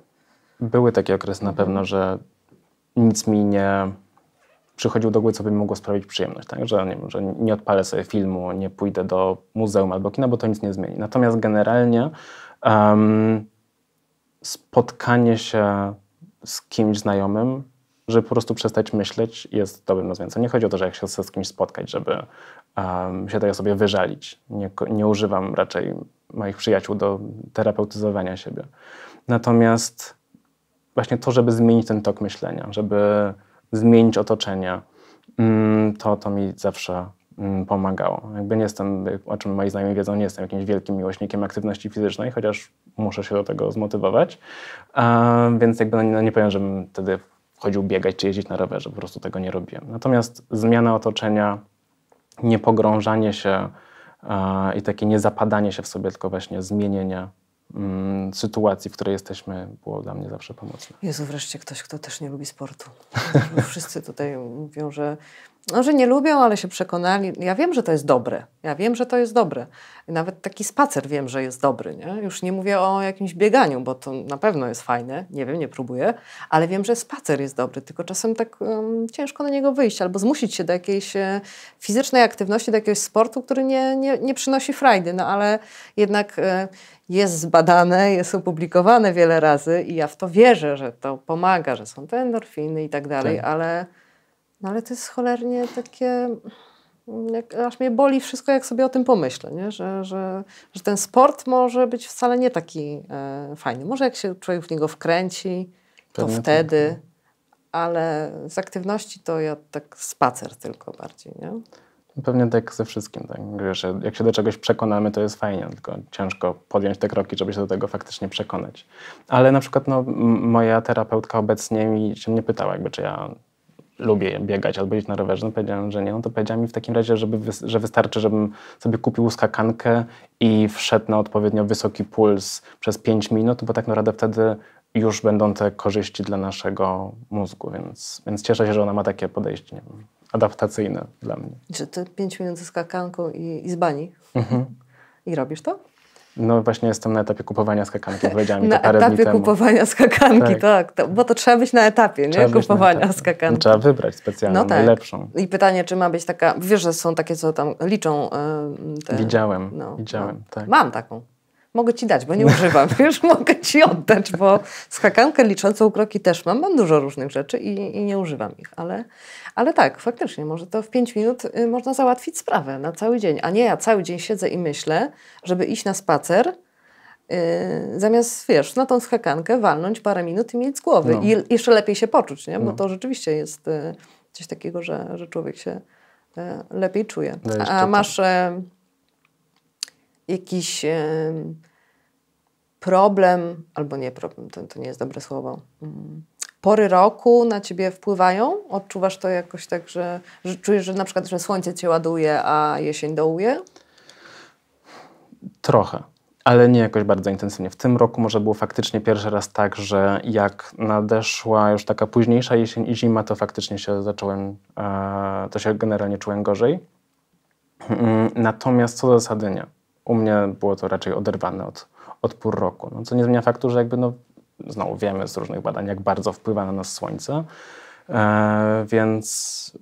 S2: Były takie okresy na pewno, że nic mi nie przychodził do głowy, co by mi mogło sprawić przyjemność. Tak? Że, nie, że nie odpalę sobie filmu, nie pójdę do muzeum albo kina, bo to nic nie zmieni. Natomiast generalnie um, spotkanie się z kimś znajomym żeby po prostu przestać myśleć jest dobrym rozwiązaniem. Nie chodzi o to, że jak się z kimś spotkać, żeby um, się tej osobie wyżalić. Nie, nie używam raczej moich przyjaciół do terapeutyzowania siebie. Natomiast właśnie to, żeby zmienić ten tok myślenia, żeby zmienić otoczenie, mm, to, to mi zawsze mm, pomagało. Jakby nie jestem, o czym moi znajomi wiedzą, nie jestem jakimś wielkim miłośnikiem aktywności fizycznej, chociaż muszę się do tego zmotywować. Więc jakby no, no nie powiem, żebym wtedy chodził biegać czy jeździć na rowerze, po prostu tego nie robiłem. Natomiast zmiana otoczenia, niepogrążanie się e, i takie niezapadanie się w sobie, tylko właśnie zmienienie mm, sytuacji, w której jesteśmy, było dla mnie zawsze pomocne.
S1: Jezu, wreszcie ktoś, kto też nie lubi sportu. Wszyscy tutaj mówią, że no, że nie lubią, ale się przekonali. Ja wiem, że to jest dobre. Ja wiem, że to jest dobre. nawet taki spacer wiem, że jest dobry. Nie? Już nie mówię o jakimś bieganiu, bo to na pewno jest fajne. Nie wiem, nie próbuję, ale wiem, że spacer jest dobry, tylko czasem tak um, ciężko na niego wyjść albo zmusić się do jakiejś e, fizycznej aktywności, do jakiegoś sportu, który nie, nie, nie przynosi frajdy. No ale jednak e, jest zbadane, jest opublikowane wiele razy i ja w to wierzę, że to pomaga, że są te endorfiny i tak dalej, tak. ale no ale to jest cholernie takie... Jak, aż mnie boli wszystko, jak sobie o tym pomyślę, nie? Że, że, że ten sport może być wcale nie taki e, fajny. Może jak się człowiek w niego wkręci,
S2: Pewnie to wtedy,
S1: tak. No. ale z aktywności to ja tak spacer tylko bardziej. Nie?
S2: No, pewnie tak ze wszystkim, tak, że jak się do czegoś przekonamy, to jest fajnie, tylko ciężko podjąć te kroki, żeby się do tego faktycznie przekonać. Ale na przykład no, moja terapeutka obecnie mi się mnie pytała, jakby, czy ja lubię biegać albo iść na rowerze, no powiedziałem, że nie. No to powiedziała mi w takim razie, żeby, że wystarczy, żebym sobie kupił skakankę i wszedł na odpowiednio wysoki puls przez 5 minut, bo tak naprawdę wtedy już będą te korzyści dla naszego mózgu, więc, więc cieszę się, że ona ma takie podejście wiem, adaptacyjne dla mnie.
S1: Czy ty 5 minut ze skakanką i, i z bani? Mhm. I robisz to?
S2: No właśnie jestem na etapie kupowania skakanki z lodziami. Na etapie kupowania
S1: skakanki, tak. tak to, bo to trzeba być na etapie, nie? kupowania etapie. skakanki.
S2: Trzeba wybrać specjalną, no tak. najlepszą. I
S1: pytanie, czy ma być taka, wiesz, że są takie, co tam liczą. Y, te, widziałem, no, widziałem, no. tak. Mam taką mogę ci dać, bo nie używam, już mogę ci oddać, bo skakankę liczącą kroki też mam, mam dużo różnych rzeczy i, i, nie używam ich, ale, ale tak, faktycznie, może to w pięć minut y, można załatwić sprawę na cały dzień, a nie ja cały dzień siedzę i myślę, żeby iść na spacer, yy, zamiast, wiesz, na tą skakankę walnąć parę minut i mieć z głowy no. i jeszcze lepiej się poczuć, nie? bo no. to rzeczywiście jest yy, coś takiego, że, że człowiek się y, lepiej czuje. No, a masz jakiś problem, albo nie problem, to, to nie jest dobre słowo, mm, pory roku na ciebie wpływają? Odczuwasz to jakoś tak, że, że czujesz, że na przykład że słońce cię ładuje, a jesień dołuje?
S2: Trochę ale nie jakoś bardzo intensywnie. W tym roku może było faktycznie pierwszy raz tak, że jak nadeszła już taka późniejsza jesień i zima, to faktycznie się zacząłem, e, to się generalnie czułem gorzej. Mm, natomiast co do zasady nie. U mnie było to raczej oderwane od, od pół roku. No, co nie zmienia faktu, że jakby no, znowu wiemy z różnych badań, jak bardzo wpływa na nas słońce, e, więc,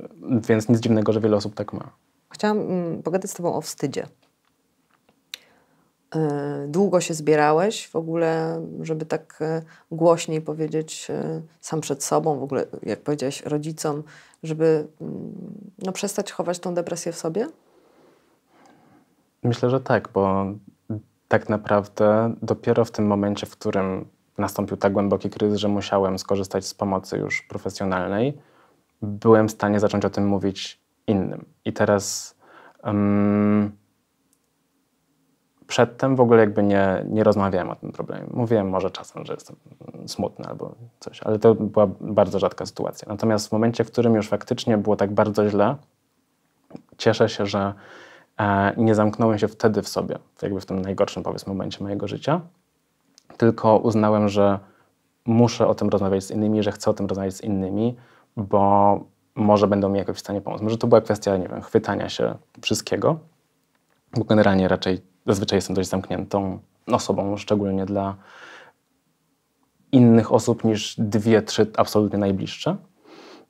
S2: więc nic dziwnego, że wiele osób tak ma.
S1: Chciałam mm, pogadać z Tobą o wstydzie. E, długo się zbierałeś w ogóle, żeby tak e, głośniej powiedzieć e, sam przed sobą, w ogóle, jak powiedziałeś, rodzicom, żeby mm, no, przestać chować tą depresję w sobie?
S2: Myślę, że tak, bo tak naprawdę dopiero w tym momencie, w którym nastąpił tak głęboki kryzys, że musiałem skorzystać z pomocy już profesjonalnej, byłem w stanie zacząć o tym mówić innym. I teraz um, przedtem w ogóle jakby nie, nie rozmawiałem o tym problemie. Mówiłem może czasem, że jestem smutny albo coś, ale to była bardzo rzadka sytuacja. Natomiast w momencie, w którym już faktycznie było tak bardzo źle, cieszę się, że E, nie zamknąłem się wtedy w sobie, jakby w tym najgorszym powiedzmy momencie mojego życia, tylko uznałem, że muszę o tym rozmawiać z innymi, że chcę o tym rozmawiać z innymi, bo może będą mi jakoś w stanie pomóc. Może to była kwestia, nie wiem, chwytania się wszystkiego, bo generalnie raczej zazwyczaj jestem dość zamkniętą osobą, szczególnie dla innych osób niż dwie, trzy absolutnie najbliższe.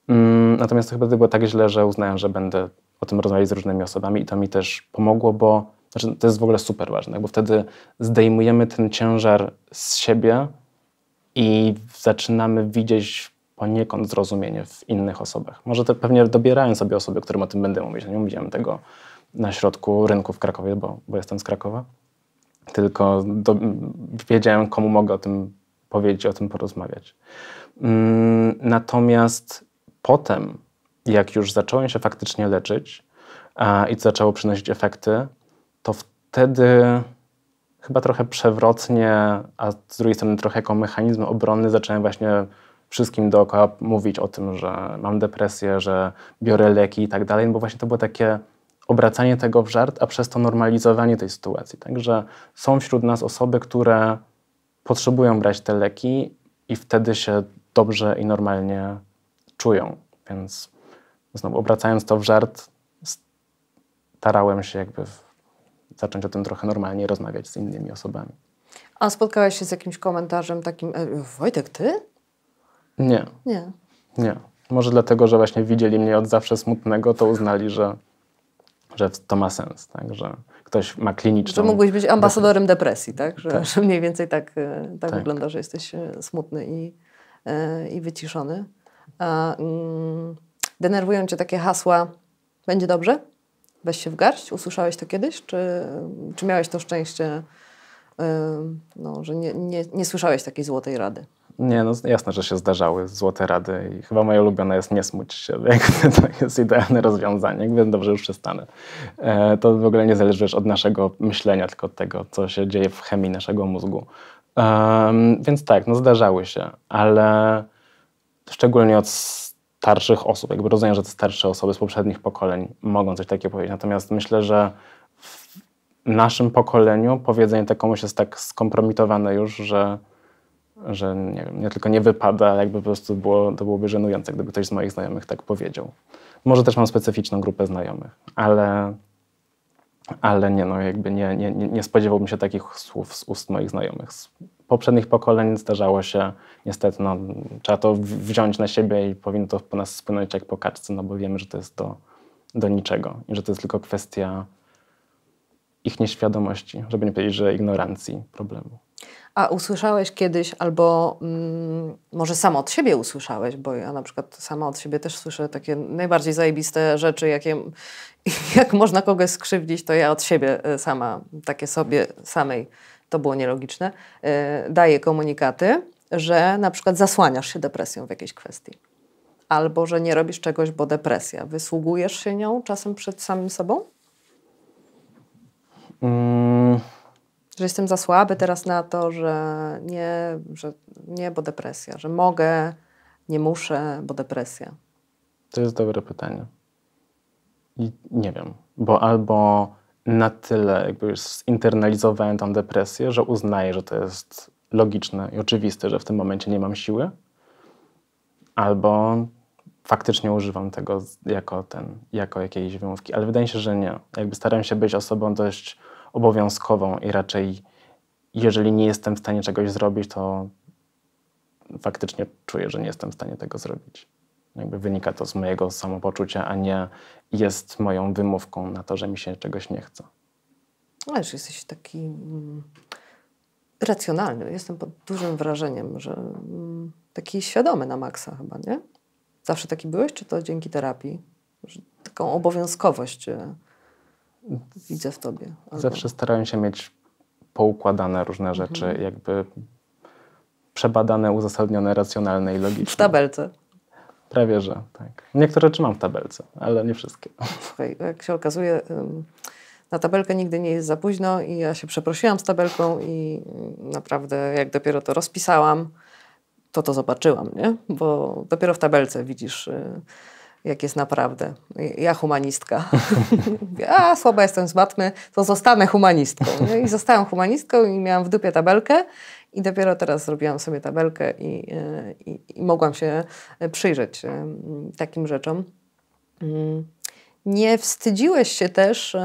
S2: Mm, natomiast to chyba było tak źle, że uznałem, że będę o tym rozmawiać z różnymi osobami i to mi też pomogło, bo znaczy, to jest w ogóle super ważne, bo wtedy zdejmujemy ten ciężar z siebie i zaczynamy widzieć poniekąd zrozumienie w innych osobach. Może to pewnie dobierają sobie osoby, którym o tym będę mówić. No nie mówiłem tego na środku rynku w Krakowie, bo, bo jestem z Krakowa. Tylko do, wiedziałem, komu mogę o tym powiedzieć, o tym porozmawiać. Mm, natomiast potem jak już zacząłem się faktycznie leczyć a, i to zaczęło przynosić efekty, to wtedy chyba trochę przewrotnie, a z drugiej strony trochę jako mechanizm obronny zacząłem właśnie wszystkim dookoła mówić o tym, że mam depresję, że biorę leki i tak dalej, bo właśnie to było takie obracanie tego w żart, a przez to normalizowanie tej sytuacji. Także są wśród nas osoby, które potrzebują brać te leki i wtedy się dobrze i normalnie czują. Więc znowu obracając to w żart, starałem się jakby zacząć o tym trochę normalnie rozmawiać z innymi osobami.
S1: A spotkałaś się z jakimś komentarzem takim, e, Wojtek, ty? Nie. Nie.
S2: Nie. Może dlatego, że właśnie widzieli mnie od zawsze smutnego, to uznali, że, że to ma sens, tak? że ktoś ma kliniczną... Że mógłbyś
S1: być ambasadorem depresji, tak? Że, tak. że mniej więcej tak, e, tak, tak, wygląda, że jesteś e, smutny i, i wyciszony. A, mm denerwują cię takie hasła, będzie dobrze, weź się w garść. Usłyszałeś to kiedyś, czy, czy miałeś to szczęście, yy, no, że nie, nie, nie słyszałeś takiej złotej rady?
S2: Nie, no jasne, że się zdarzały złote rady i chyba moja ulubiona jest nie smuć się, jakby to jest idealne rozwiązanie, jakby dobrze już przestanę. E, to w ogóle nie zależy już od naszego myślenia, tylko od tego, co się dzieje w chemii naszego mózgu. E, więc tak, no zdarzały się, ale szczególnie od starszych osób. Jakby rozumiem, że te starsze osoby z poprzednich pokoleń mogą coś takiego powiedzieć. Natomiast myślę, że w naszym pokoleniu powiedzenie to komuś jest tak skompromitowane już, że, że nie, nie tylko nie wypada, ale jakby po prostu było, to byłoby żenujące, gdyby ktoś z moich znajomych tak powiedział. Może też mam specyficzną grupę znajomych, ale, ale nie, no jakby nie, nie, nie spodziewałbym się takich słów z ust moich znajomych, z poprzednich pokoleń zdarzało się niestety, no, trzeba to wziąć na siebie i powinno to po nas spłynąć jak po kaczce, no bo wiemy, że to jest do, do niczego i że to jest tylko kwestia ich nieświadomości, żeby nie powiedzieć, że ignorancji problemu.
S1: A usłyszałeś kiedyś, albo mm, może sama od siebie usłyszałeś, bo ja na przykład sama od siebie też słyszę takie najbardziej zajebiste rzeczy, jakie, jak można kogoś skrzywdzić, to ja od siebie y, sama, takie sobie samej to było nielogiczne, y, daje komunikaty, że na przykład zasłaniasz się depresją w jakiejś kwestii. Albo że nie robisz czegoś, bo depresja. Wysługujesz się nią czasem przed samym sobą?
S2: Mm.
S1: Że jestem za słaby teraz na to, że nie, że nie, bo depresja, że mogę, nie muszę, bo depresja.
S2: To jest dobre pytanie. I nie wiem, bo albo na tyle jakby już zinternalizowałem tą depresję, że uznaję, że to jest logiczne i oczywiste, że w tym momencie nie mam siły, albo faktycznie używam tego jako, ten, jako jakiejś wymówki, ale wydaje mi się, że nie. Jakby staram się być osobą dość obowiązkową i raczej jeżeli nie jestem w stanie czegoś zrobić, to faktycznie czuję, że nie jestem w stanie tego zrobić. Jakby wynika to z mojego samopoczucia, a nie jest moją wymówką na to, że mi się czegoś nie chce.
S1: Ależ no jesteś taki mm, racjonalny. Jestem pod dużym wrażeniem, że mm, taki świadomy na maksa chyba, nie? Zawsze taki byłeś, czy to dzięki terapii? Że taką obowiązkowość e, widzę w tobie. Albo... Zawsze
S2: starałem się mieć poukładane różne rzeczy, mhm. jakby przebadane, uzasadnione, racjonalne i logiczne. W tabelce. Prawie, że tak. Niektóre trzymam mam w tabelce, ale nie wszystkie.
S1: Słuchaj, jak się okazuje, na tabelkę nigdy nie jest za późno i ja się przeprosiłam z tabelką i naprawdę jak dopiero to rozpisałam, to to zobaczyłam, nie? Bo dopiero w tabelce widzisz, y, jak jest naprawdę. Ja humanistka. A, słaba jestem z matmy, to zostanę humanistką. Nie? I zostałam humanistką i miałam w dupie tabelkę i dopiero teraz zrobiłam sobie tabelkę i, e, i, i mogłam się e, przyjrzeć e, takim rzeczom. Mm. Nie wstydziłeś się też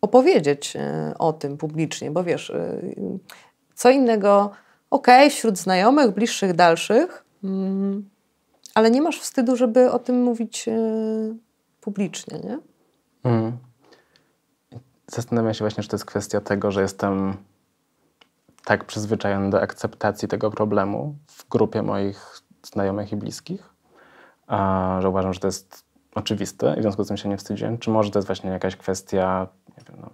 S1: opowiedzieć o tym publicznie, bo wiesz, co innego, okej, okay, wśród znajomych, bliższych, dalszych, mm, ale nie masz wstydu, żeby o tym mówić publicznie, nie?
S2: Mm. Zastanawiam się właśnie, czy to jest kwestia tego, że jestem tak przyzwyczajony do akceptacji tego problemu w grupie moich znajomych i bliskich, że uważam, że to jest oczywiste i w związku z tym się nie wstydziłem. Czy może to jest właśnie jakaś kwestia, nie wiem, no,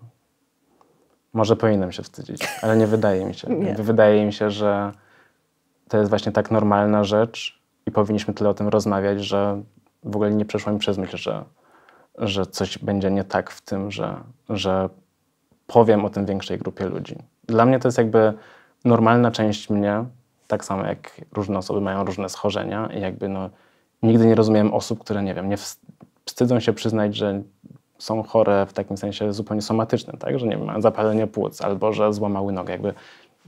S2: może powinienem się wstydzić, ale nie wydaje mi się. Nie. Wydaje mi się, że to jest właśnie tak normalna rzecz i powinniśmy tyle o tym rozmawiać, że w ogóle nie przeszło mi przez myśl, że, że coś będzie nie tak w tym, że, że powiem o tym większej grupie ludzi. Dla mnie to jest jakby normalna część mnie, tak samo jak różne osoby mają różne schorzenia i jakby no, nigdy nie rozumiem osób, które nie wiem, nie wstydzą się przyznać, że są chore w takim sensie zupełnie somatycznym, tak, że nie wiem, mają zapalenie płuc albo że złamały nogę, jakby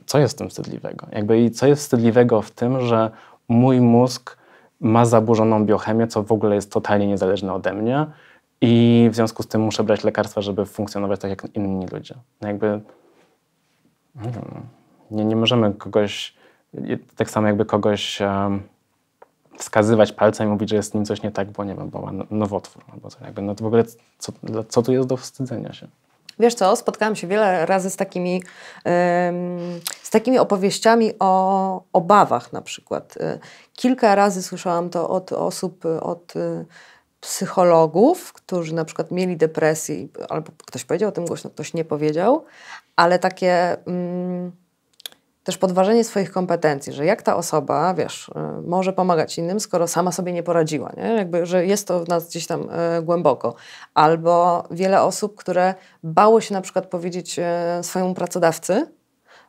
S2: co jest w tym wstydliwego? Jakby i co jest wstydliwego w tym, że mój mózg ma zaburzoną biochemię, co w ogóle jest totalnie niezależne ode mnie, i w związku z tym muszę brać lekarstwa, żeby funkcjonować tak jak inni ludzie. No jakby nie, nie możemy kogoś, tak samo jakby kogoś um, wskazywać palcem i mówić, że jest nim coś nie tak, bo nie wiem, bo ma no, nowotwór albo Jakby, no to w ogóle co, co tu jest do wstydzenia się?
S1: Wiesz co, spotkałam się wiele razy z takimi, z takimi opowieściami o obawach na przykład. E, kilka razy słyszałam to od osób, e, od e, psychologów, którzy na przykład mieli depresję, albo ktoś powiedział o tym głośno, ktoś nie powiedział, ale takie mm, też podważenie swoich kompetencji, że jak ta osoba, wiesz, y, może pomagać innym, skoro sama sobie nie poradziła, nie? Jakby, że jest to w nas gdzieś tam y, głęboko. Albo wiele osób, które bało się na przykład powiedzieć y, swojemu pracodawcy,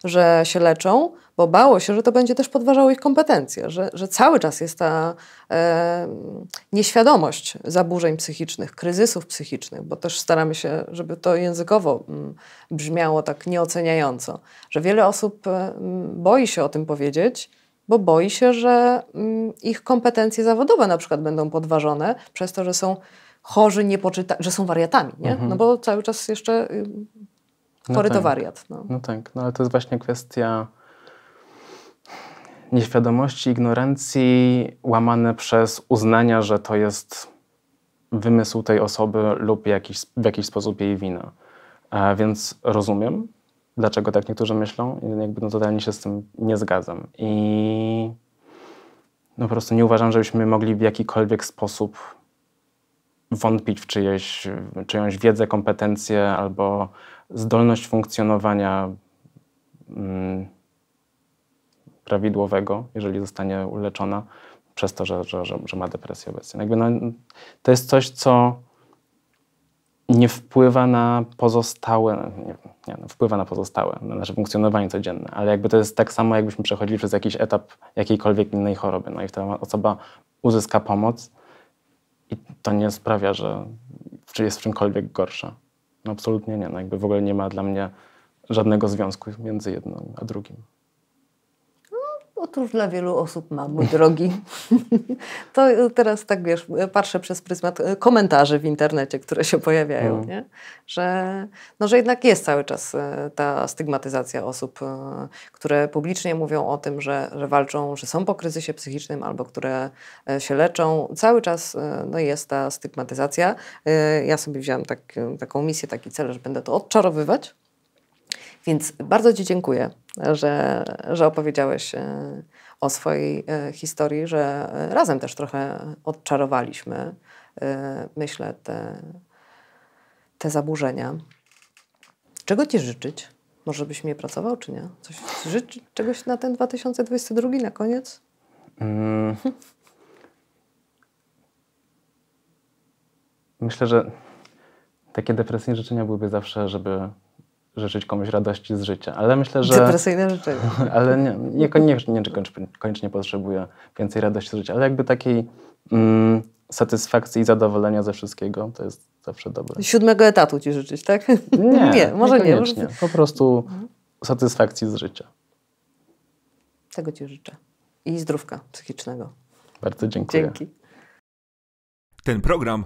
S1: że się leczą, bo bało się, że to będzie też podważało ich kompetencje, że, że cały czas jest ta e, nieświadomość zaburzeń psychicznych, kryzysów psychicznych, bo też staramy się, żeby to językowo mm, brzmiało tak nieoceniająco, że wiele osób e, mm, boi się o tym powiedzieć, bo boi się, że mm, ich kompetencje zawodowe na przykład będą podważone przez to, że są chorzy, niepoczyta, że są wariatami, nie? Mhm. No bo cały czas jeszcze y, no chory no to tak. wariat.
S2: No. no tak, no ale to jest właśnie kwestia nieświadomości, ignorancji, łamane przez uznania, że to jest wymysł tej osoby lub jakiś, w jakiś sposób jej wina. A więc rozumiem, dlaczego tak niektórzy myślą i jakby no totalnie się z tym nie zgadzam. I no po prostu nie uważam, żebyśmy mogli w jakikolwiek sposób wątpić w czyjeś, czyjąś wiedzę, kompetencje albo zdolność funkcjonowania mm, prawidłowego, jeżeli zostanie uleczona przez to, że, że, że, że ma depresję obecnie. No jakby no, to jest coś, co nie wpływa na pozostałe, no nie, nie no, wpływa na pozostałe, na nasze funkcjonowanie codzienne, ale jakby to jest tak samo, jakbyśmy przechodzili przez jakiś etap jakiejkolwiek innej choroby. No i wtedy osoba uzyska pomoc i to nie sprawia, że jest w czymkolwiek gorsza. No absolutnie nie. No jakby w ogóle nie ma dla mnie żadnego związku między jednym a drugim.
S1: Otóż dla wielu osób mam, mój drogi. to teraz tak wiesz, patrzę przez pryzmat e, komentarzy w internecie, które się pojawiają, mm. nie? Że, no, że jednak jest cały czas e, ta stygmatyzacja osób, e, które publicznie mówią o tym, że, że walczą, że są po kryzysie psychicznym albo które się leczą. Cały czas no, jest ta stygmatyzacja. Ja sobie wziąłem tak, taką misję, taki cel, że będę to odczarowywać. Więc bardzo Ci dziękuję, że, że opowiedziałeś e, o swojej e, historii, że e, razem też trochę odczarowaliśmy, myślę, te, te zaburzenia. Czego Ci życzyć? Może byś mnie pracował, czy nie? Coś, życzyć? czegoś na ten 2022 na koniec?
S2: Mm. Myślę, że takie depresyjne życzenia byłyby zawsze, żeby życzyć komuś radości z życia, ale myślę, że... Depresyjne
S1: życzenie.
S2: Ale nie, nie, nie, nie koniecznie potrzebuje więcej radości z życia, ale jakby takiej mm, satysfakcji i zadowolenia ze wszystkiego, to jest zawsze dobre.
S1: Siódmego etatu ci życzyć, tak? Nie, nie może nie.
S2: Po prostu mhm. satysfakcji z życia.
S1: Tego ci życzę. I zdrówka psychicznego. Bardzo dziękuję. Dzięki. Ten program